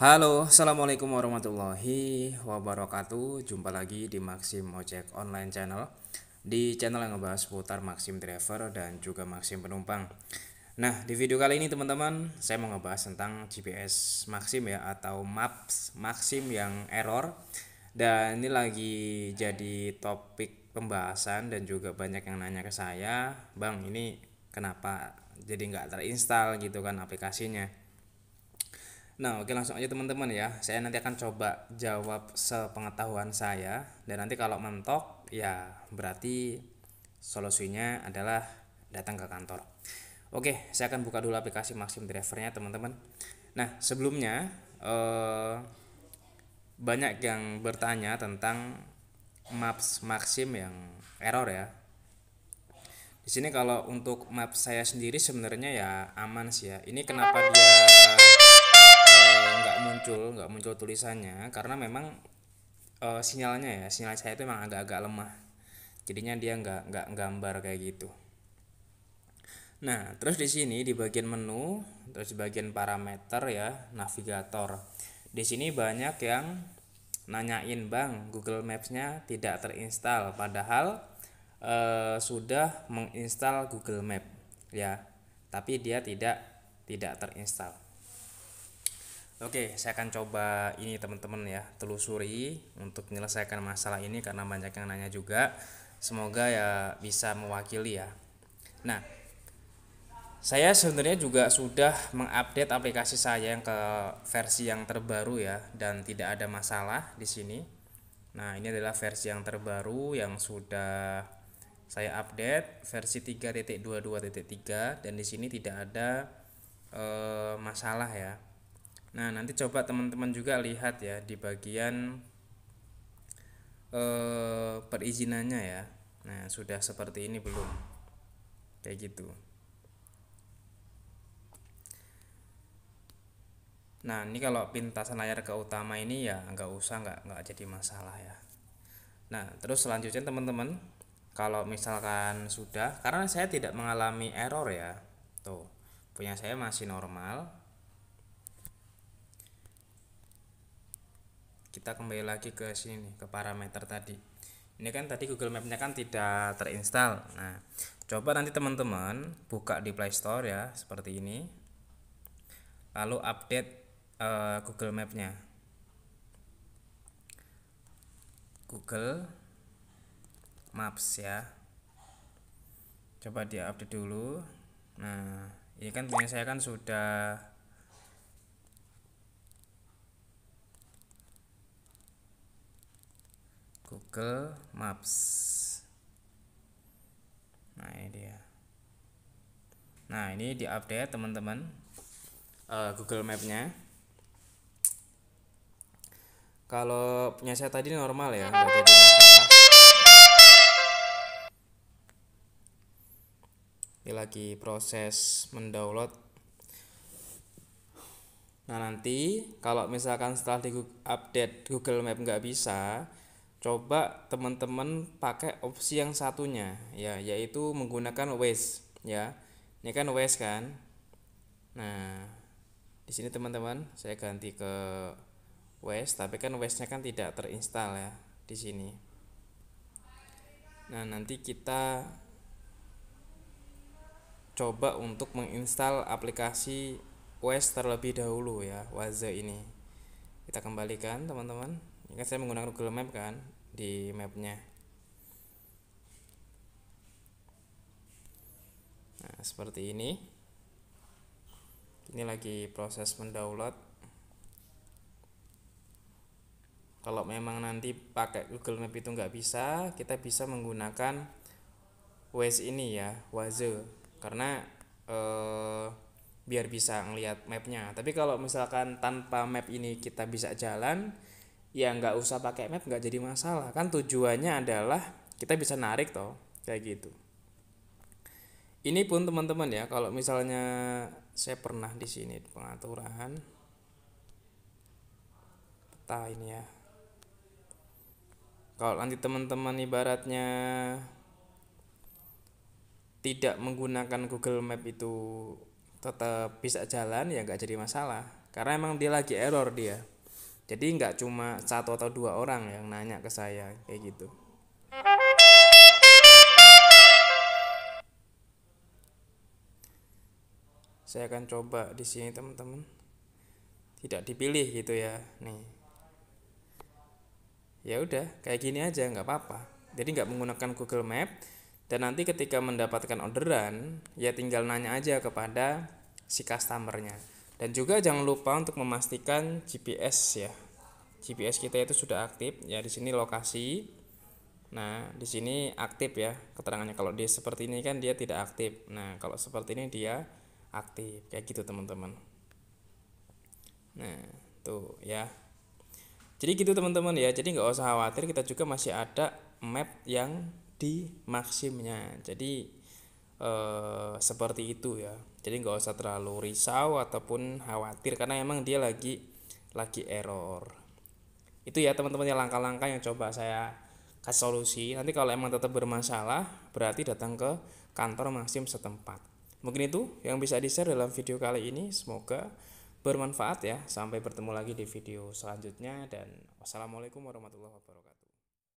Halo, assalamualaikum warahmatullahi wabarakatuh. Jumpa lagi di Maxim Ojek Online Channel, di channel yang ngebahas putar Maxim Driver dan juga Maxim Penumpang. Nah, di video kali ini teman-teman, saya mau ngebahas tentang GPS Maxim ya atau Maps Maxim yang error. Dan ini lagi jadi topik pembahasan dan juga banyak yang nanya ke saya, "Bang, ini kenapa jadi nggak terinstall gitu kan aplikasinya?" Nah, oke langsung aja teman-teman ya. Saya nanti akan coba jawab sepengetahuan saya dan nanti kalau mentok ya berarti solusinya adalah datang ke kantor. Oke, saya akan buka dulu aplikasi Maxim Drivernya teman-teman. Nah, sebelumnya eh, banyak yang bertanya tentang maps Maxim yang error ya. Di sini kalau untuk map saya sendiri sebenarnya ya aman sih ya. Ini kenapa dia nggak muncul tulisannya karena memang uh, sinyalnya ya sinyal saya itu memang agak-agak lemah jadinya dia nggak nggak gambar kayak gitu nah terus di sini di bagian menu terus di bagian parameter ya navigator di sini banyak yang nanyain bang Google Maps-nya tidak terinstall padahal eh, sudah menginstal Google Map ya tapi dia tidak tidak terinstall Oke, saya akan coba ini teman-teman ya, telusuri untuk menyelesaikan masalah ini karena banyak yang nanya juga. Semoga ya bisa mewakili ya. Nah, saya sebenarnya juga sudah mengupdate aplikasi saya yang ke versi yang terbaru ya dan tidak ada masalah di sini. Nah, ini adalah versi yang terbaru yang sudah saya update versi 3.22.3 dan di sini tidak ada e, masalah ya. Nah, nanti coba teman-teman juga lihat ya di bagian eh, perizinannya ya. Nah, sudah seperti ini belum? Kayak gitu. Nah, ini kalau pintasan layar ke utama ini ya nggak usah nggak nggak jadi masalah ya. Nah, terus selanjutnya teman-teman, kalau misalkan sudah, karena saya tidak mengalami error ya, tuh punya saya masih normal, kita kembali lagi ke sini ke parameter tadi ini kan tadi Google Mapnya kan tidak terinstall nah coba nanti teman-teman buka di Play Store ya seperti ini lalu update uh, Google Mapnya Google Maps ya coba diupdate update dulu nah ini kan punya saya kan sudah Google Maps nah ini dia nah ini diupdate teman-teman uh, Google Map-nya. kalau punya saya tadi normal ya nggak jadi masalah lagi proses mendownload nah nanti kalau misalkan setelah di update Google Map nggak bisa coba teman-teman pakai opsi yang satunya ya yaitu menggunakan Waze ya ini kan Waze kan nah di sini teman-teman saya ganti ke Waze tapi kan Waze nya kan tidak terinstall ya di sini nah nanti kita coba untuk menginstal aplikasi Waze terlebih dahulu ya Waze ini kita kembalikan teman-teman ya kan saya menggunakan Google Map kan di mapnya nah seperti ini ini lagi proses mendownload kalau memang nanti pakai Google Map itu nggak bisa kita bisa menggunakan Waze ini ya Waze karena eh, biar bisa ngelihat mapnya tapi kalau misalkan tanpa map ini kita bisa jalan ya nggak usah pakai map nggak jadi masalah kan tujuannya adalah kita bisa narik toh kayak gitu ini pun teman-teman ya kalau misalnya saya pernah di sini pengaturan peta ini ya kalau nanti teman-teman ibaratnya tidak menggunakan Google Map itu tetap bisa jalan ya nggak jadi masalah karena emang dia lagi error dia jadi nggak cuma satu atau dua orang yang nanya ke saya kayak gitu saya akan coba di sini teman-teman tidak dipilih gitu ya nih ya udah kayak gini aja nggak apa-apa jadi nggak menggunakan Google Map dan nanti ketika mendapatkan orderan ya tinggal nanya aja kepada si customernya dan juga jangan lupa untuk memastikan GPS ya. GPS kita itu sudah aktif ya di sini lokasi. Nah, di sini aktif ya keterangannya. Kalau dia seperti ini kan dia tidak aktif. Nah, kalau seperti ini dia aktif. Kayak gitu, teman-teman. Nah, tuh ya. Jadi gitu teman-teman ya. Jadi nggak usah khawatir kita juga masih ada map yang di maksimnya. Jadi e, seperti itu ya jadi nggak usah terlalu risau ataupun khawatir karena emang dia lagi lagi error itu ya teman-teman ya langkah-langkah yang coba saya kasih solusi nanti kalau emang tetap bermasalah berarti datang ke kantor maksim setempat mungkin itu yang bisa di share dalam video kali ini semoga bermanfaat ya. Sampai bertemu lagi di video selanjutnya dan wassalamualaikum warahmatullahi wabarakatuh.